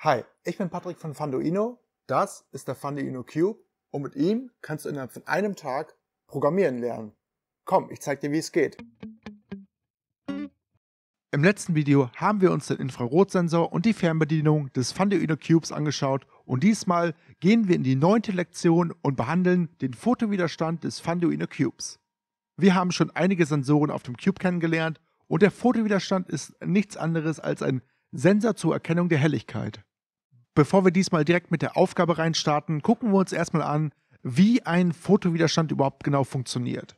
Hi, ich bin Patrick von Fanduino. Das ist der Fanduino Cube und mit ihm kannst du innerhalb von einem Tag programmieren lernen. Komm, ich zeig dir, wie es geht. Im letzten Video haben wir uns den Infrarotsensor und die Fernbedienung des Fanduino Cubes angeschaut und diesmal gehen wir in die neunte Lektion und behandeln den Fotowiderstand des Fanduino Cubes. Wir haben schon einige Sensoren auf dem Cube kennengelernt und der Fotowiderstand ist nichts anderes als ein Sensor zur Erkennung der Helligkeit bevor wir diesmal direkt mit der Aufgabe reinstarten, gucken wir uns erstmal an, wie ein Fotowiderstand überhaupt genau funktioniert.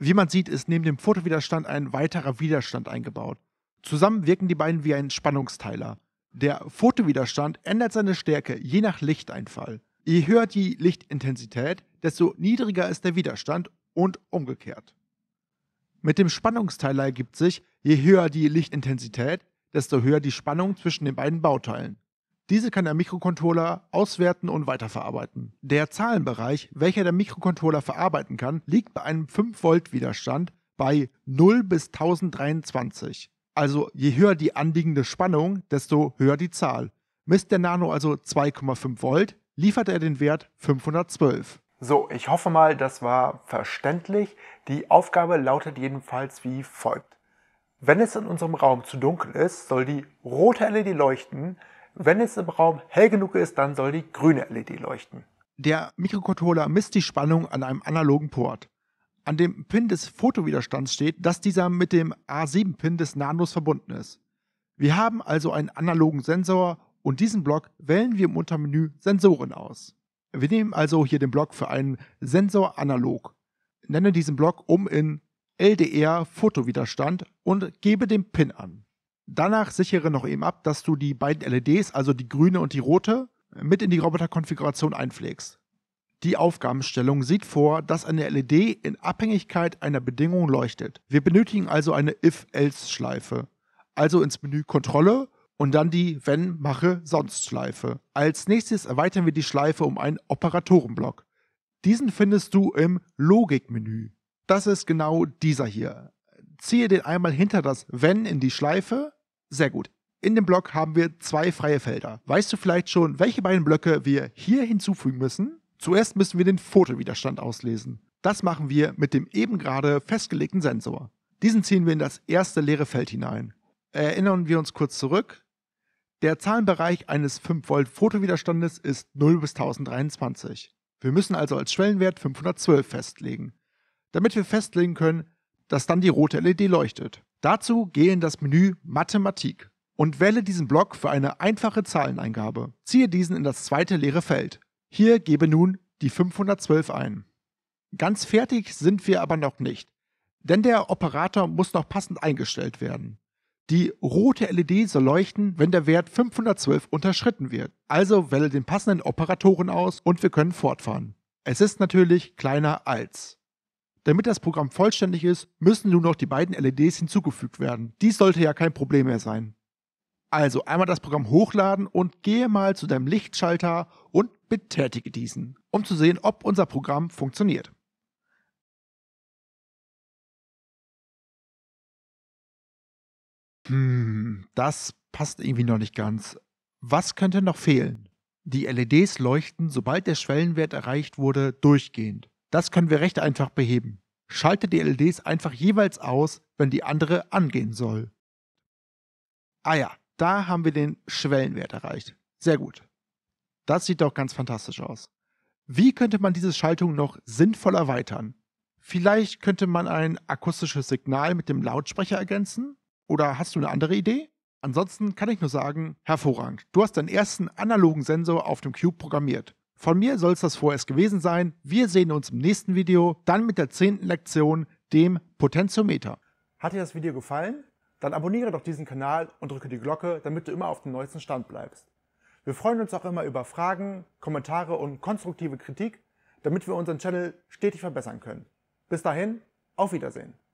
Wie man sieht, ist neben dem Fotowiderstand ein weiterer Widerstand eingebaut. Zusammen wirken die beiden wie ein Spannungsteiler. Der Fotowiderstand ändert seine Stärke je nach Lichteinfall. Je höher die Lichtintensität, desto niedriger ist der Widerstand und umgekehrt. Mit dem Spannungsteiler ergibt sich, je höher die Lichtintensität, desto höher die Spannung zwischen den beiden Bauteilen. Diese kann der Mikrocontroller auswerten und weiterverarbeiten. Der Zahlenbereich, welcher der Mikrocontroller verarbeiten kann, liegt bei einem 5-Volt-Widerstand bei 0 bis 1023. Also je höher die anliegende Spannung, desto höher die Zahl. Misst der Nano also 2,5 Volt, liefert er den Wert 512. So, ich hoffe mal, das war verständlich. Die Aufgabe lautet jedenfalls wie folgt. Wenn es in unserem Raum zu dunkel ist, soll die rote LED leuchten, wenn es im Raum hell genug ist, dann soll die grüne LED leuchten. Der Mikrocontroller misst die Spannung an einem analogen Port. An dem Pin des Fotowiderstands steht, dass dieser mit dem A7-Pin des Nanos verbunden ist. Wir haben also einen analogen Sensor und diesen Block wählen wir im Untermenü Sensoren aus. Wir nehmen also hier den Block für einen Sensor analog, nenne diesen Block um in LDR Fotowiderstand und gebe den Pin an. Danach sichere noch eben ab, dass du die beiden LEDs, also die grüne und die rote, mit in die Roboterkonfiguration einpflegst. Die Aufgabenstellung sieht vor, dass eine LED in Abhängigkeit einer Bedingung leuchtet. Wir benötigen also eine If-Else-Schleife. Also ins Menü Kontrolle und dann die Wenn, Mache, Sonst-Schleife. Als nächstes erweitern wir die Schleife um einen Operatorenblock. Diesen findest du im Logikmenü. Das ist genau dieser hier. Ziehe den einmal hinter das Wenn in die Schleife sehr gut. In dem Block haben wir zwei freie Felder. Weißt du vielleicht schon, welche beiden Blöcke wir hier hinzufügen müssen? Zuerst müssen wir den Fotowiderstand auslesen. Das machen wir mit dem eben gerade festgelegten Sensor. Diesen ziehen wir in das erste leere Feld hinein. Erinnern wir uns kurz zurück. Der Zahlenbereich eines 5 Volt Fotowiderstandes ist 0 bis 1023. Wir müssen also als Schwellenwert 512 festlegen, damit wir festlegen können, dass dann die rote LED leuchtet. Dazu gehe in das Menü Mathematik und wähle diesen Block für eine einfache Zahleneingabe. Ziehe diesen in das zweite leere Feld. Hier gebe nun die 512 ein. Ganz fertig sind wir aber noch nicht, denn der Operator muss noch passend eingestellt werden. Die rote LED soll leuchten, wenn der Wert 512 unterschritten wird. Also wähle den passenden Operatoren aus und wir können fortfahren. Es ist natürlich kleiner als. Damit das Programm vollständig ist, müssen nun noch die beiden LEDs hinzugefügt werden. Dies sollte ja kein Problem mehr sein. Also einmal das Programm hochladen und gehe mal zu deinem Lichtschalter und betätige diesen, um zu sehen, ob unser Programm funktioniert. Hm, das passt irgendwie noch nicht ganz. Was könnte noch fehlen? Die LEDs leuchten, sobald der Schwellenwert erreicht wurde, durchgehend. Das können wir recht einfach beheben. Schalte die LEDs einfach jeweils aus, wenn die andere angehen soll. Ah ja, da haben wir den Schwellenwert erreicht. Sehr gut. Das sieht doch ganz fantastisch aus. Wie könnte man diese Schaltung noch sinnvoll erweitern? Vielleicht könnte man ein akustisches Signal mit dem Lautsprecher ergänzen? Oder hast du eine andere Idee? Ansonsten kann ich nur sagen, hervorragend. Du hast deinen ersten analogen Sensor auf dem Cube programmiert. Von mir soll es das vorerst gewesen sein. Wir sehen uns im nächsten Video, dann mit der zehnten Lektion, dem Potentiometer. Hat dir das Video gefallen? Dann abonniere doch diesen Kanal und drücke die Glocke, damit du immer auf dem neuesten Stand bleibst. Wir freuen uns auch immer über Fragen, Kommentare und konstruktive Kritik, damit wir unseren Channel stetig verbessern können. Bis dahin, auf Wiedersehen.